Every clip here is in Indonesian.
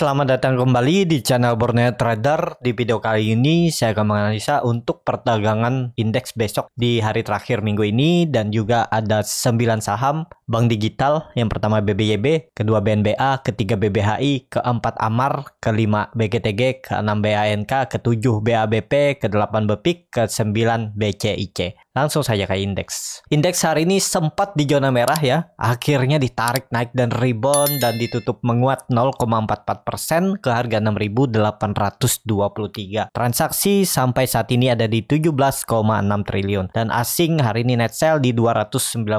Selamat datang kembali di channel Borneo Trader. Di video kali ini saya akan menganalisa untuk perdagangan indeks besok di hari terakhir minggu ini dan juga ada 9 saham Bank Digital, yang pertama BBYB, kedua BNBA, ketiga BBHI, keempat AMAR, kelima BGTG, keenam BANK, ketujuh BABP, kedelapan BPIK, kesembilan BCIC. Langsung saja ke indeks. Indeks hari ini sempat di zona merah ya, akhirnya ditarik naik dan rebound dan ditutup menguat 0,44% ke harga 6.823. Transaksi sampai saat ini ada di 17,6 triliun dan asing hari ini net sell di 295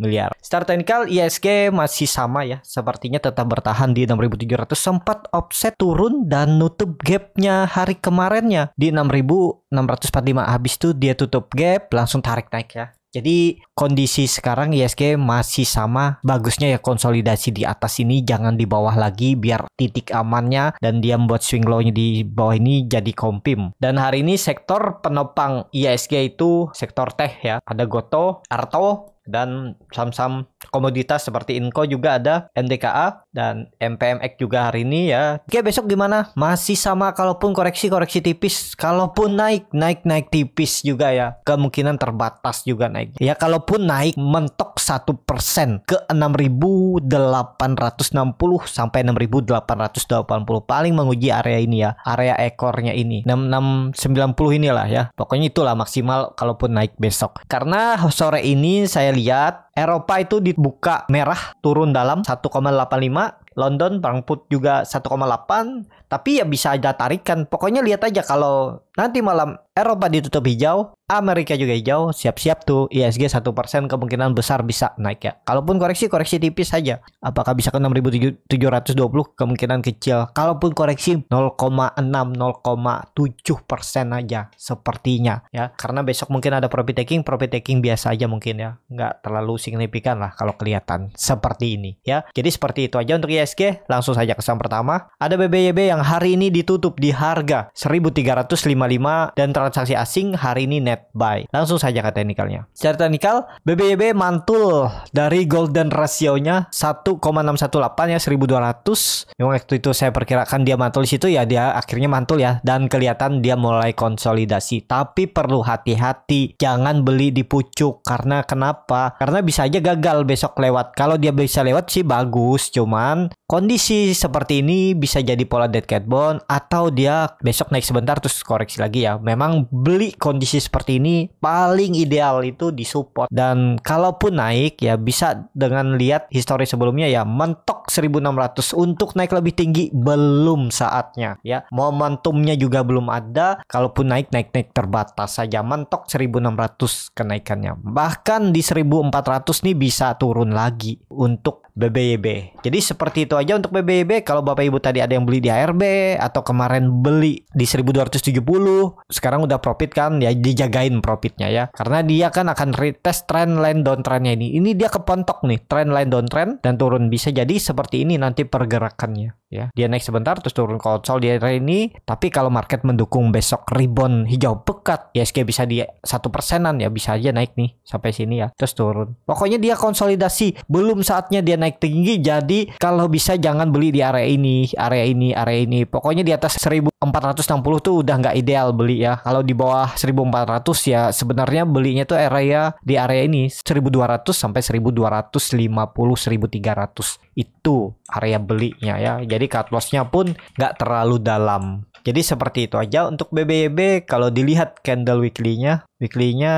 miliar. Secara teknikal ISG masih sama ya, sepertinya tetap bertahan di 6700 sempat offset turun dan nutup gapnya hari kemarinnya di 6645 habis itu dia tutup gap langsung tarik naik ya. Jadi kondisi sekarang ISG masih sama, bagusnya ya konsolidasi di atas ini jangan di bawah lagi biar titik amannya dan dia membuat swing low-nya di bawah ini jadi kompim. Dan hari ini sektor penopang ISG itu sektor teh ya, ada Goto, Arto, dan saham-saham komoditas seperti Inco juga ada MDKA dan MPMX juga hari ini ya. Oke besok gimana? Masih sama kalaupun koreksi-koreksi tipis, kalaupun naik naik-naik tipis juga ya. Kemungkinan terbatas juga naik. Ya kalaupun naik mentok satu persen ke 6.860 sampai 6.880 paling menguji area ini ya, area ekornya ini 6690 inilah ya. Pokoknya itulah maksimal kalaupun naik besok. Karena sore ini saya saya lihat Eropa itu dibuka merah turun dalam 1,85 London Frankfurt juga 1,8 tapi ya bisa ada tarikan pokoknya lihat aja kalau Nanti malam Eropa ditutup hijau, Amerika juga hijau, siap-siap tuh ISG 1% kemungkinan besar bisa naik ya. Kalaupun koreksi, koreksi tipis saja. Apakah bisa ke 6.720? Kemungkinan kecil. Kalaupun koreksi 0,6-0,7% aja sepertinya ya. Karena besok mungkin ada profit taking, profit taking biasa aja mungkin ya. Nggak terlalu signifikan lah kalau kelihatan seperti ini ya. Jadi seperti itu aja untuk ISG. Langsung saja ke saham pertama. Ada BBYB yang hari ini ditutup di harga 1350 dan transaksi asing hari ini net buy. Langsung saja ke teknikalnya. Secara teknikal, BBYB mantul dari golden ratio-nya 1,618 ya 1200. Memang waktu itu saya perkirakan dia mantul di situ ya dia akhirnya mantul ya dan kelihatan dia mulai konsolidasi. Tapi perlu hati-hati, jangan beli di pucuk karena kenapa? Karena bisa aja gagal besok lewat. Kalau dia bisa lewat sih bagus, cuman Kondisi seperti ini bisa jadi pola dead cat bond atau dia besok naik sebentar terus koreksi lagi ya. Memang beli kondisi seperti ini paling ideal itu di support dan kalaupun naik ya bisa dengan lihat histori sebelumnya ya mentok 1600 untuk naik lebih tinggi belum saatnya ya. Momentumnya juga belum ada kalaupun naik naik naik terbatas saja mentok 1600 kenaikannya. Bahkan di 1400 nih bisa turun lagi untuk BBYB. Jadi seperti itu aja untuk PBB kalau Bapak Ibu tadi ada yang beli di ARB atau kemarin beli di 1270 sekarang udah profit kan ya dijagain profitnya ya karena dia kan akan retest trend line downtrendnya ini ini dia kepontok nih trend line downtrend dan turun bisa jadi seperti ini nanti pergerakannya ya dia naik sebentar terus turun konsol di area ini tapi kalau market mendukung besok rebound hijau pekat ISG ya bisa di satu persenan ya bisa aja naik nih sampai sini ya terus turun pokoknya dia konsolidasi belum saatnya dia naik tinggi jadi kalau bisa bisa jangan beli di area ini, area ini, area ini. Pokoknya di atas 1460 tuh udah nggak ideal beli ya. Kalau di bawah 1400 ya sebenarnya belinya tuh area di area ini 1200 sampai 1250 1300 itu area belinya ya. Jadi cut lossnya pun nggak terlalu dalam. Jadi seperti itu aja untuk BBYB kalau dilihat candle weekly-nya, weekly-nya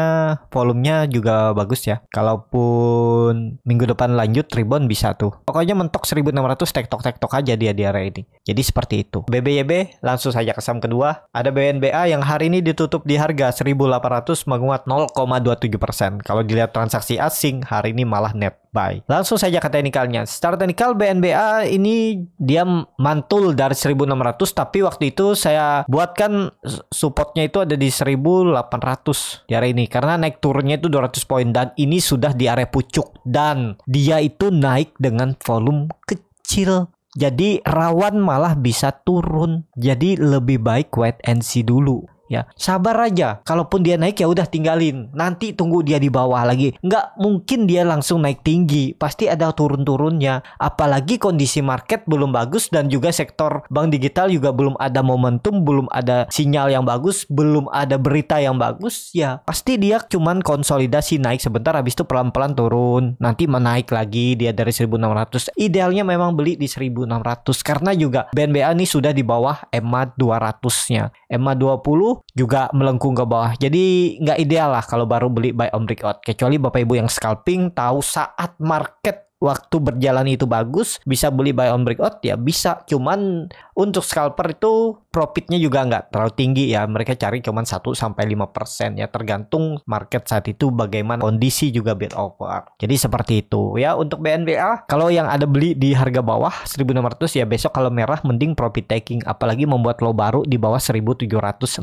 volumenya juga bagus ya. Kalaupun minggu depan lanjut rebound bisa tuh. Pokoknya mentok 1600 tektok tektok aja dia di area ini. Jadi seperti itu. BBYB langsung saja ke saham kedua. Ada BNBA yang hari ini ditutup di harga 1800 menguat 0,27%. Kalau dilihat transaksi asing hari ini malah net buy. Langsung saja ke teknikalnya. Secara teknikal BNBA ini dia mantul dari 1600 tapi waktu itu saya buatkan supportnya itu ada di 1800 di area ini karena naik turunnya itu 200 poin dan ini sudah di area pucuk dan dia itu naik dengan volume kecil jadi rawan malah bisa turun. Jadi lebih baik wait and see dulu ya sabar aja kalaupun dia naik ya udah tinggalin nanti tunggu dia di bawah lagi nggak mungkin dia langsung naik tinggi pasti ada turun-turunnya apalagi kondisi market belum bagus dan juga sektor bank digital juga belum ada momentum belum ada sinyal yang bagus belum ada berita yang bagus ya pasti dia cuman konsolidasi naik sebentar habis itu pelan-pelan turun nanti menaik lagi dia dari 1600 idealnya memang beli di 1600 karena juga BNBA ini sudah di bawah EMA 200 nya EMA 20 juga melengkung ke bawah. Jadi nggak ideal lah kalau baru beli buy on breakout. Kecuali Bapak Ibu yang scalping tahu saat market waktu berjalan itu bagus, bisa beli buy on breakout ya bisa. Cuman untuk scalper itu profitnya juga nggak terlalu tinggi ya. Mereka cari cuman 1 sampai lima persen ya tergantung market saat itu bagaimana kondisi juga bid over Jadi seperti itu ya untuk BNBA kalau yang ada beli di harga bawah 1600 ya besok kalau merah mending profit taking apalagi membuat low baru di bawah 1760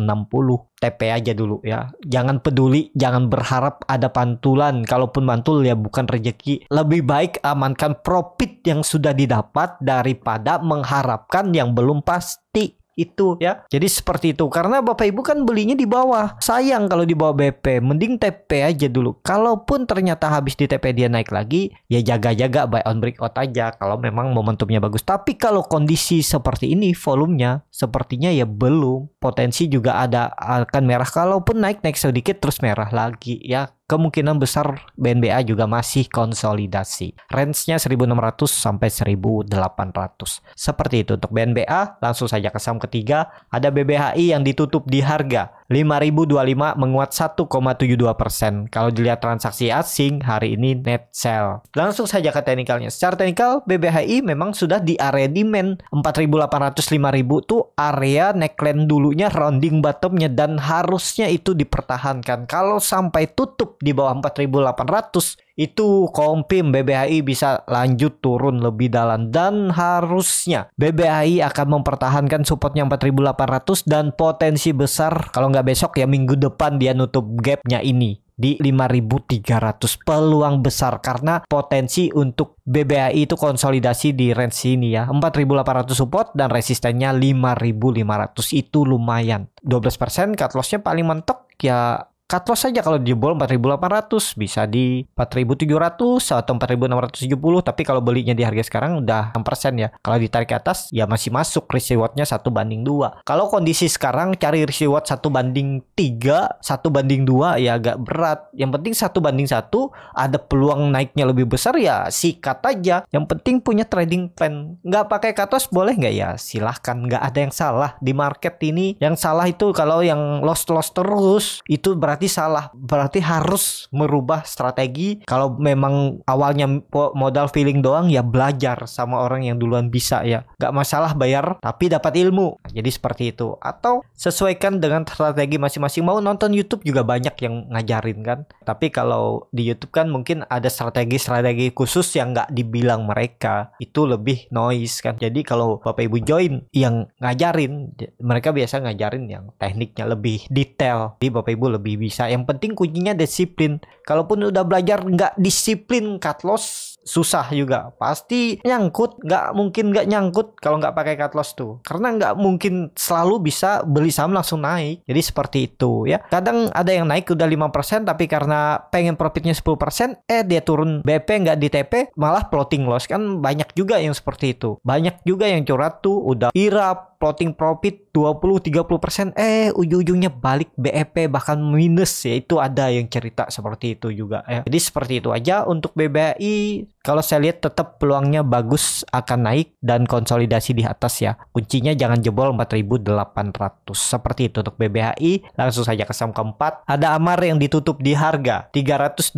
TP aja dulu ya. Jangan peduli, jangan berharap ada pantulan. Kalaupun mantul ya bukan rejeki. Lebih baik amankan profit yang sudah didapat daripada mengharapkan yang belum pasti itu ya. Jadi seperti itu. Karena Bapak Ibu kan belinya di bawah. Sayang kalau di bawah BP, mending TP aja dulu. Kalaupun ternyata habis di TP dia naik lagi, ya jaga-jaga buy on break out aja kalau memang momentumnya bagus. Tapi kalau kondisi seperti ini volumenya sepertinya ya belum. Potensi juga ada akan merah kalaupun naik-naik sedikit terus merah lagi ya kemungkinan besar BNBA juga masih konsolidasi. Range-nya 1600 sampai 1800. Seperti itu untuk BNBA, langsung saja ke saham ketiga, ada BBHI yang ditutup di harga 5025 menguat 1,72 persen. Kalau dilihat transaksi asing hari ini net sell. Langsung saja ke teknikalnya. Secara teknikal BBHI memang sudah di area demand 4800 5000 tuh area neckline dulunya rounding bottomnya dan harusnya itu dipertahankan. Kalau sampai tutup di bawah 4800 itu Kompim BBHI bisa lanjut turun lebih dalam dan harusnya BBHI akan mempertahankan supportnya 4800 dan potensi besar kalau nggak besok ya minggu depan dia nutup gapnya ini di 5.300 peluang besar karena potensi untuk BBAI itu konsolidasi di range sini ya 4.800 support dan resistennya 5.500 itu lumayan 12% cut lossnya paling mentok ya cut loss saja kalau di jebol 4800 bisa di 4700 atau 4670 tapi kalau belinya di harga sekarang udah 6% ya kalau ditarik ke atas ya masih masuk risk rewardnya 1 banding 2 kalau kondisi sekarang cari risk reward 1 banding 3 1 banding 2 ya agak berat yang penting 1 banding 1 ada peluang naiknya lebih besar ya sikat aja yang penting punya trading plan nggak pakai cut loss boleh nggak ya silahkan nggak ada yang salah di market ini yang salah itu kalau yang lost lost terus itu berat berarti salah berarti harus merubah strategi kalau memang awalnya modal feeling doang ya belajar sama orang yang duluan bisa ya nggak masalah bayar tapi dapat ilmu jadi seperti itu atau sesuaikan dengan strategi masing-masing mau nonton YouTube juga banyak yang ngajarin kan tapi kalau di YouTube kan mungkin ada strategi-strategi khusus yang nggak dibilang mereka itu lebih noise kan jadi kalau bapak ibu join yang ngajarin mereka biasa ngajarin yang tekniknya lebih detail jadi bapak ibu lebih bisa yang penting kuncinya disiplin kalaupun udah belajar nggak disiplin cut loss susah juga pasti nyangkut nggak mungkin nggak nyangkut kalau nggak pakai cut loss tuh karena nggak mungkin selalu bisa beli saham langsung naik jadi seperti itu ya kadang ada yang naik udah 5% tapi karena pengen profitnya 10% eh dia turun BP nggak di TP malah plotting loss kan banyak juga yang seperti itu banyak juga yang curhat tuh udah irap plotting profit 20-30% eh ujung-ujungnya balik BEP bahkan minus ya itu ada yang cerita seperti itu juga ya. Jadi seperti itu aja untuk BBI kalau saya lihat tetap peluangnya bagus akan naik dan konsolidasi di atas ya. Kuncinya jangan jebol 4800. Seperti itu untuk BBHI. Langsung saja ke saham keempat. Ada Amar yang ditutup di harga 324,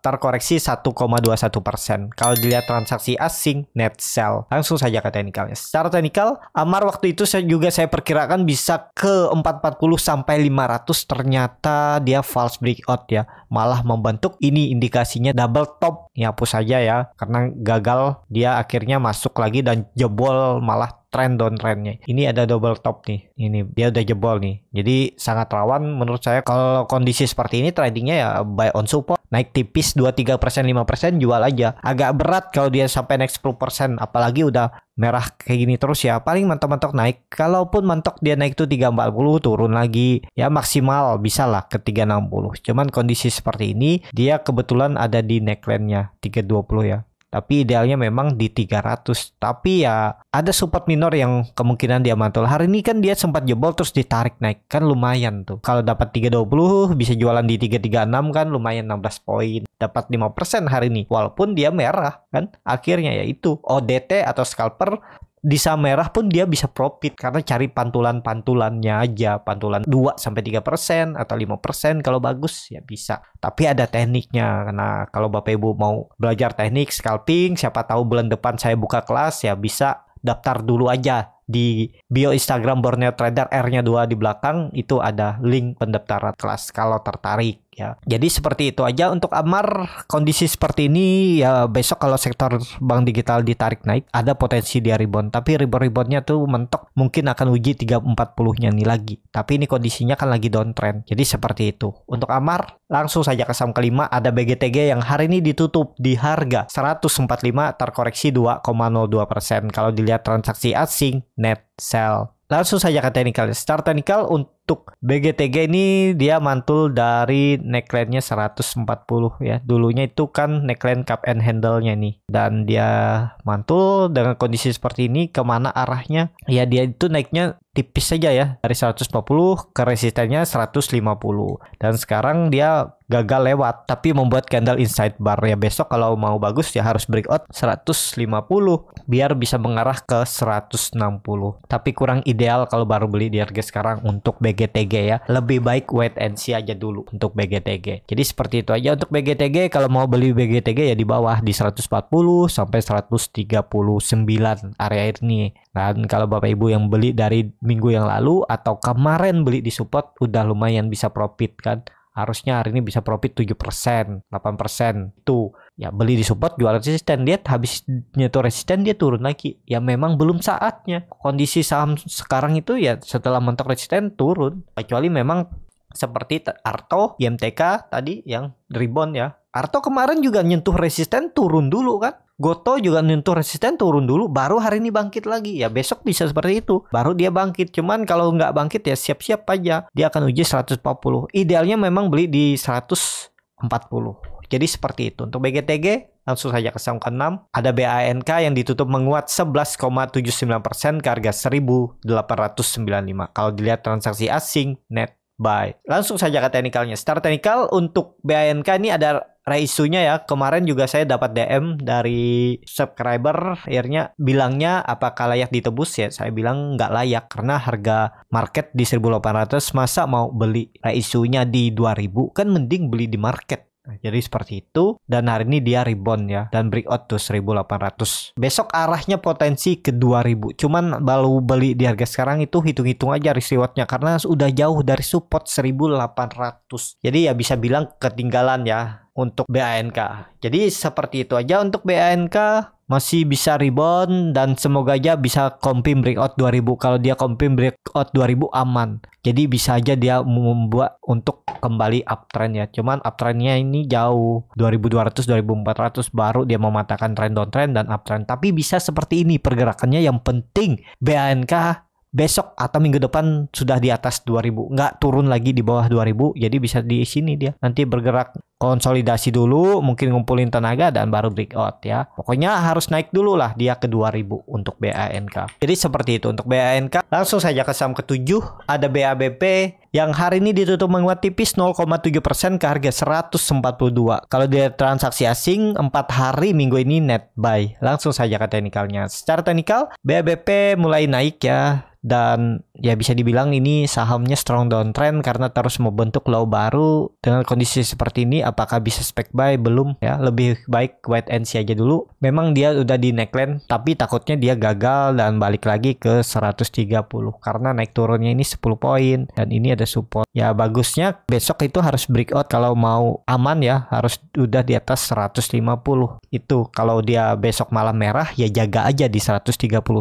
terkoreksi 1,21%. persen. Kalau dilihat transaksi asing net sell. Langsung saja ke teknikalnya. Secara teknikal, Amar waktu itu saya juga saya perkirakan bisa ke 440 sampai 500 ternyata dia false breakout ya. Malah membentuk ini indikasinya double top. Ya, hapus saja ya karena gagal dia akhirnya masuk lagi dan jebol malah trend downtrendnya. Ini ada double top nih. Ini dia udah jebol nih. Jadi sangat rawan menurut saya kalau kondisi seperti ini tradingnya ya buy on support naik tipis 2 3 persen 5 jual aja agak berat kalau dia sampai naik 10 persen apalagi udah merah kayak gini terus ya paling mentok-mentok naik kalaupun mentok dia naik tuh 340 turun lagi ya maksimal bisa lah ke 360 cuman kondisi seperti ini dia kebetulan ada di neckline-nya 320 ya tapi idealnya memang di 300 tapi ya ada support minor yang kemungkinan dia mantul hari ini kan dia sempat jebol terus ditarik naik kan lumayan tuh kalau dapat 320 bisa jualan di 336 kan lumayan 16 poin dapat 5% hari ini walaupun dia merah kan akhirnya yaitu ODT atau scalper di saham merah pun dia bisa profit karena cari pantulan-pantulannya aja pantulan 2 sampai tiga persen atau lima persen kalau bagus ya bisa tapi ada tekniknya karena kalau bapak ibu mau belajar teknik scalping siapa tahu bulan depan saya buka kelas ya bisa daftar dulu aja di bio Instagram Borneo Trader R-nya dua di belakang itu ada link pendaftaran kelas kalau tertarik ya. Jadi seperti itu aja untuk Amar kondisi seperti ini ya besok kalau sektor bank digital ditarik naik ada potensi dia rebound tapi rebound-reboundnya tuh mentok mungkin akan uji 340-nya nih lagi. Tapi ini kondisinya kan lagi downtrend. Jadi seperti itu. Untuk Amar langsung saja ke saham kelima ada BGTG yang hari ini ditutup di harga 145 terkoreksi 2,02%. Kalau dilihat transaksi asing net cell. Langsung saja ke technical. Ya. Secara technical untuk BGTG ini dia mantul dari neckline-nya 140 ya. Dulunya itu kan neckline cup and handle-nya nih. Dan dia mantul dengan kondisi seperti ini kemana arahnya. Ya dia itu naiknya tipis saja ya dari 140 ke resistennya 150 dan sekarang dia gagal lewat tapi membuat candle inside bar ya besok kalau mau bagus ya harus breakout 150 biar bisa mengarah ke 160 tapi kurang ideal kalau baru beli di harga sekarang untuk BGTG ya lebih baik wait and see aja dulu untuk BGTG jadi seperti itu aja untuk BGTG kalau mau beli BGTG ya di bawah di 140 sampai 139 area ini dan kalau bapak ibu yang beli dari minggu yang lalu atau kemarin beli di support udah lumayan bisa profit kan harusnya hari ini bisa profit 7%, 8%. tuh ya beli di support jual resisten dia habis nyetor resisten dia turun lagi. Ya memang belum saatnya. Kondisi saham sekarang itu ya setelah mentok resisten turun. Kecuali memang seperti Arto, IMTK tadi yang rebound ya. Arto kemarin juga nyentuh resisten turun dulu kan. Goto juga nyentuh resisten turun dulu baru hari ini bangkit lagi ya besok bisa seperti itu baru dia bangkit cuman kalau nggak bangkit ya siap-siap aja dia akan uji 140 idealnya memang beli di 140 jadi seperti itu untuk BGTG langsung saja ke saham ke-6 ada BANK yang ditutup menguat 11,79% ke harga 1895 kalau dilihat transaksi asing net buy langsung saja ke teknikalnya start teknikal untuk BANK ini ada reisunya ya kemarin juga saya dapat DM dari subscriber akhirnya bilangnya apakah layak ditebus ya saya bilang nggak layak karena harga market di 1800 masa mau beli reisunya di 2000 kan mending beli di market nah, jadi seperti itu dan hari ini dia rebound ya dan breakout tuh 1800. Besok arahnya potensi ke 2000. Cuman baru beli di harga sekarang itu hitung-hitung aja risk karena sudah jauh dari support 1800. Jadi ya bisa bilang ketinggalan ya untuk BANK. Jadi seperti itu aja untuk BANK masih bisa rebound dan semoga aja bisa compim breakout 2000 kalau dia compim breakout 2000 aman jadi bisa aja dia membuat untuk kembali uptrend ya cuman uptrendnya ini jauh 2200 2400 baru dia mematakan trend downtrend dan uptrend tapi bisa seperti ini pergerakannya yang penting BANK besok atau minggu depan sudah di atas 2000 nggak turun lagi di bawah 2000 jadi bisa di sini dia nanti bergerak konsolidasi dulu, mungkin ngumpulin tenaga dan baru breakout ya. Pokoknya harus naik dulu lah dia ke 2000 untuk BANK. Jadi seperti itu untuk BANK. Langsung saja ke saham ketujuh. ada BABP yang hari ini ditutup menguat tipis 0,7% ke harga 142. Kalau dia transaksi asing 4 hari minggu ini net buy. Langsung saja ke teknikalnya. Secara teknikal BABP mulai naik ya dan ya bisa dibilang ini sahamnya strong downtrend karena terus membentuk low baru dengan kondisi seperti ini apakah bisa spek buy belum ya lebih baik wait and see aja dulu memang dia udah di neckline tapi takutnya dia gagal dan balik lagi ke 130 karena naik turunnya ini 10 poin dan ini ada support ya bagusnya besok itu harus breakout kalau mau aman ya harus udah di atas 150 itu kalau dia besok malam merah ya jaga aja di 130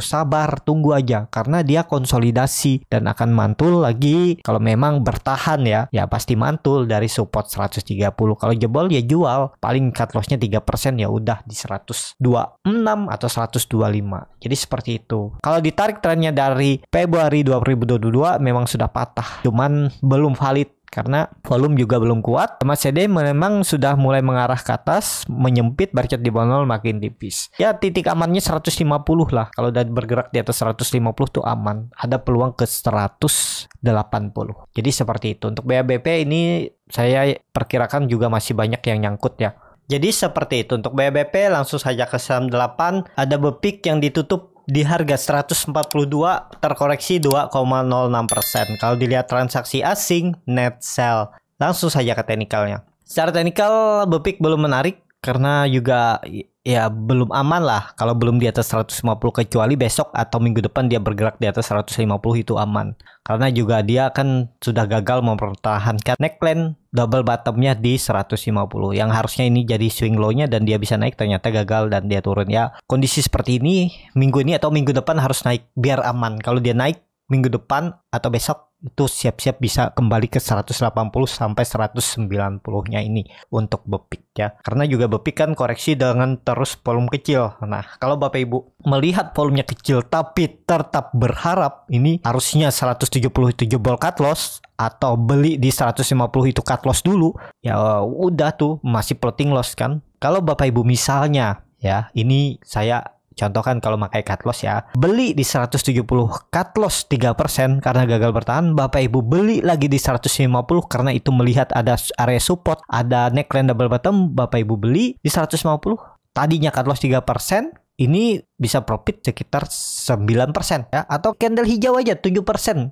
sabar tunggu aja karena dia konsolidasi dan akan mantul lagi kalau memang bertahan ya ya pasti mantul dari support 130 kalau jebol ya jual paling cut lossnya 3% ya udah di 126 atau 125 jadi seperti itu kalau ditarik trennya dari Februari 2022 memang sudah patah cuman belum valid karena volume juga belum kuat. MACD memang sudah mulai mengarah ke atas, menyempit, barcet di bawah 0 makin tipis. Ya titik amannya 150 lah. Kalau udah bergerak di atas 150 tuh aman. Ada peluang ke 180. Jadi seperti itu. Untuk BABP ini saya perkirakan juga masih banyak yang nyangkut ya. Jadi seperti itu untuk BBP langsung saja ke saham 8 ada bepik yang ditutup di harga 142 terkoreksi 2,06%. Kalau dilihat transaksi asing net sell. Langsung saja ke teknikalnya. Secara teknikal Bepik belum menarik karena juga ya belum aman lah kalau belum di atas 150 kecuali besok atau minggu depan dia bergerak di atas 150 itu aman karena juga dia akan sudah gagal mempertahankan neckline double bottomnya di 150 yang harusnya ini jadi swing low-nya dan dia bisa naik ternyata gagal dan dia turun ya kondisi seperti ini minggu ini atau minggu depan harus naik biar aman kalau dia naik minggu depan atau besok itu siap-siap bisa kembali ke 180 sampai 190-nya ini untuk Bepik ya. Karena juga Bepik kan koreksi dengan terus volume kecil. Nah, kalau Bapak Ibu melihat volumenya kecil tapi tetap berharap ini harusnya 170 itu jebol cut loss atau beli di 150 itu cut loss dulu, ya udah tuh masih plotting loss kan. Kalau Bapak Ibu misalnya ya, ini saya Contoh kan kalau pakai cut loss ya. Beli di 170 cut loss 3% karena gagal bertahan. Bapak Ibu beli lagi di 150 karena itu melihat ada area support, ada neckline double bottom. Bapak Ibu beli di 150. Tadinya cut loss 3%, ini bisa profit sekitar 9% ya atau candle hijau aja 7%.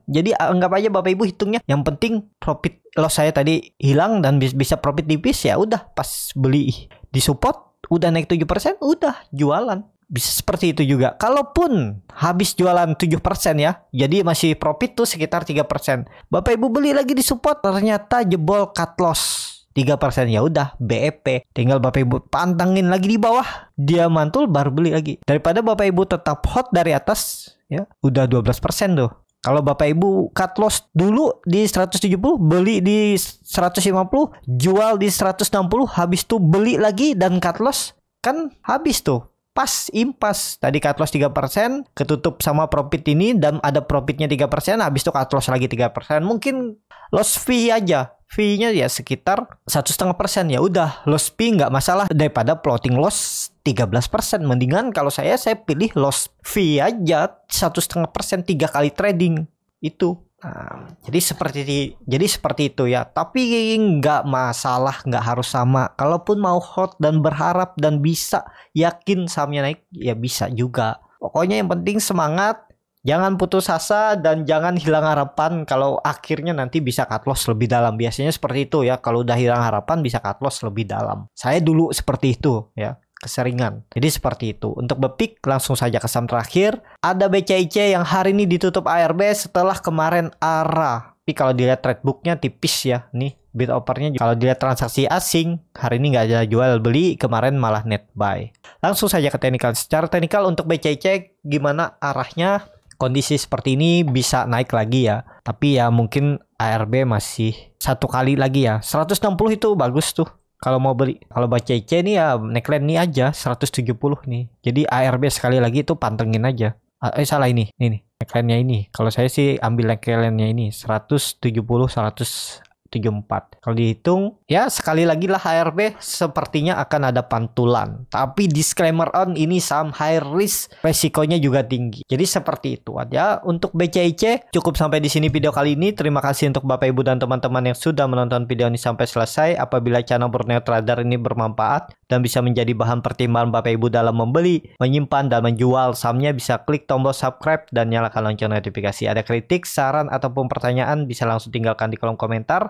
Jadi anggap aja Bapak Ibu hitungnya yang penting profit loss saya tadi hilang dan bisa profit tipis ya udah pas beli di support udah naik 7% udah jualan bisa seperti itu juga. Kalaupun habis jualan 7% ya, jadi masih profit tuh sekitar 3%. Bapak Ibu beli lagi di support ternyata jebol cut loss. tiga persen ya udah BEP tinggal Bapak Ibu pantangin lagi di bawah dia mantul baru beli lagi daripada Bapak Ibu tetap hot dari atas ya udah 12% tuh kalau Bapak Ibu cut loss dulu di 170, beli di 150, jual di 160, habis tuh beli lagi dan cut loss, kan habis tuh pas impas tadi cut loss 3% ketutup sama profit ini dan ada profitnya 3% habis itu cut loss lagi 3% mungkin loss fee aja fee-nya ya sekitar satu setengah persen ya udah loss fee nggak masalah daripada plotting loss 13 persen mendingan kalau saya saya pilih loss fee aja satu setengah persen tiga kali trading itu Nah, jadi seperti jadi seperti itu ya. Tapi nggak masalah, nggak harus sama. Kalaupun mau hot dan berharap dan bisa yakin sahamnya naik, ya bisa juga. Pokoknya yang penting semangat, jangan putus asa dan jangan hilang harapan kalau akhirnya nanti bisa cut loss lebih dalam. Biasanya seperti itu ya. Kalau udah hilang harapan bisa cut loss lebih dalam. Saya dulu seperti itu ya keseringan. Jadi seperti itu. Untuk Bepik langsung saja ke saham terakhir. Ada BCIC yang hari ini ditutup ARB setelah kemarin ARA. Tapi kalau dilihat trade booknya tipis ya. Nih bid offernya kalau dilihat transaksi asing hari ini nggak ada jual beli kemarin malah net buy. Langsung saja ke teknikal. Secara teknikal untuk BCIC gimana arahnya? Kondisi seperti ini bisa naik lagi ya. Tapi ya mungkin ARB masih satu kali lagi ya. 160 itu bagus tuh kalau mau beli kalau baca IC ini ya neckline ini aja 170 nih jadi ARB sekali lagi itu pantengin aja ah, eh salah ini ini nih neckline-nya ini kalau saya sih ambil neckline-nya ini 170 100 74. Kalau dihitung, ya sekali lagi lah HRB sepertinya akan ada pantulan. Tapi disclaimer on ini saham high risk, resikonya juga tinggi. Jadi seperti itu aja. Untuk BCIC cukup sampai di sini video kali ini. Terima kasih untuk Bapak Ibu dan teman-teman yang sudah menonton video ini sampai selesai. Apabila channel Borneo Trader ini bermanfaat dan bisa menjadi bahan pertimbangan Bapak Ibu dalam membeli, menyimpan, dan menjual sahamnya bisa klik tombol subscribe dan nyalakan lonceng notifikasi. Ada kritik, saran, ataupun pertanyaan bisa langsung tinggalkan di kolom komentar.